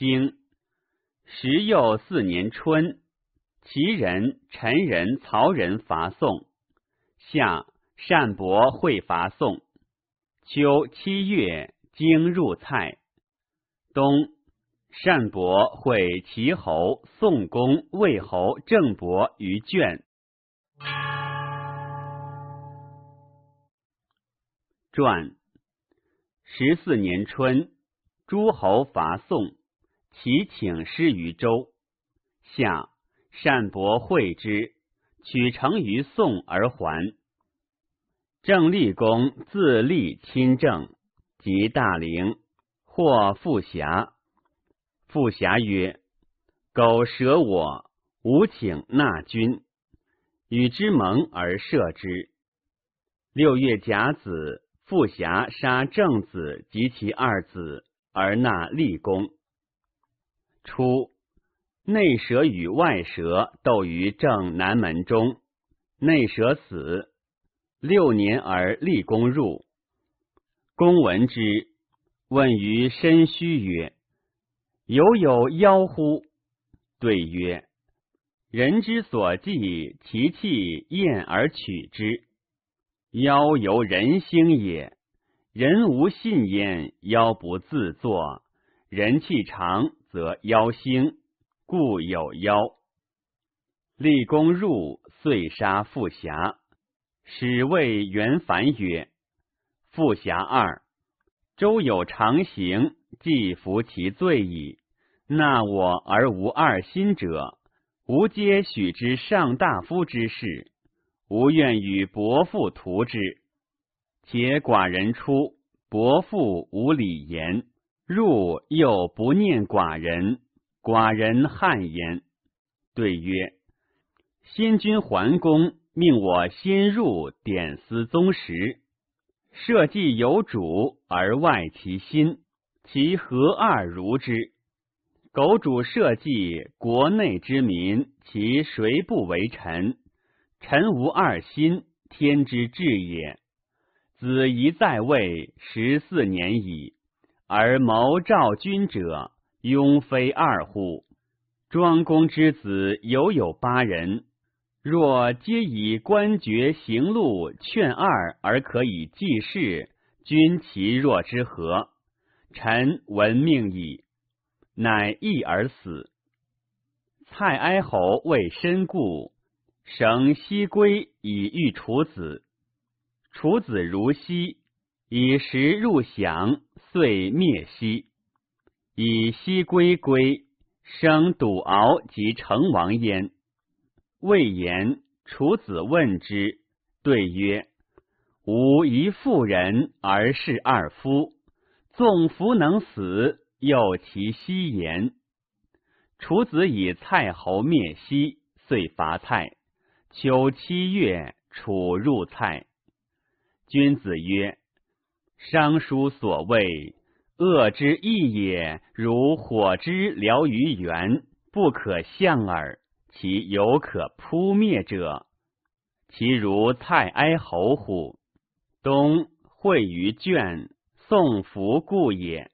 经时又四年春，齐人、陈人、曹人伐宋。夏，单伯会伐宋。秋七月，经入蔡。冬，单伯会齐侯、宋公、魏侯、郑伯于卷。传十四年春，诸侯伐宋。其请师于周，夏善伯会之，取成于宋而还。郑立公自立亲政，即大陵，或富侠。傅侠曰：“苟舍我，吾请纳君。”与之盟而射之。六月甲子，傅侠杀郑子及其二子，而纳立公。初，内蛇与外蛇斗于正南门中，内蛇死。六年而立功入。公闻之，问于申虚曰：“犹有妖乎？”对曰：“人之所忌，其气厌而取之。妖由人兴也。人无信焉，妖不自作。人气长。”则妖兴，故有妖。立功入，遂杀复侠。始谓元凡曰：“复侠二，周有常行，既服其罪矣。纳我而无二心者，吾皆许之上大夫之事。吾愿与伯父图之。且寡人出，伯父无礼言。”入又不念寡人，寡人憾焉。对曰：“先君桓公命我先入点司宗室，社稷有主而外其心，其何二如之？苟主社稷，国内之民，其谁不为臣？臣无二心，天之至也。子仪在位十四年矣。”而谋赵君者，庸非二乎？庄公之子犹有八人，若皆以官爵行路，劝二而可以济事，君其若之何？臣闻命矣，乃易而死。蔡哀侯为身故，绳西归以欲楚子，楚子如昔，以时入降，遂灭西。以西归归，生赌敖及成王焉。魏延、楚子问之，对曰：“吾一妇人而事二夫，纵夫能死，又其奚言？”楚子以蔡侯灭西，遂伐蔡。秋七月，楚入蔡。君子曰。商书所谓恶之义也，如火之燎于原，不可向耳。其犹可扑灭者，其如蔡哀侯乎？东会于卷，宋弗故也。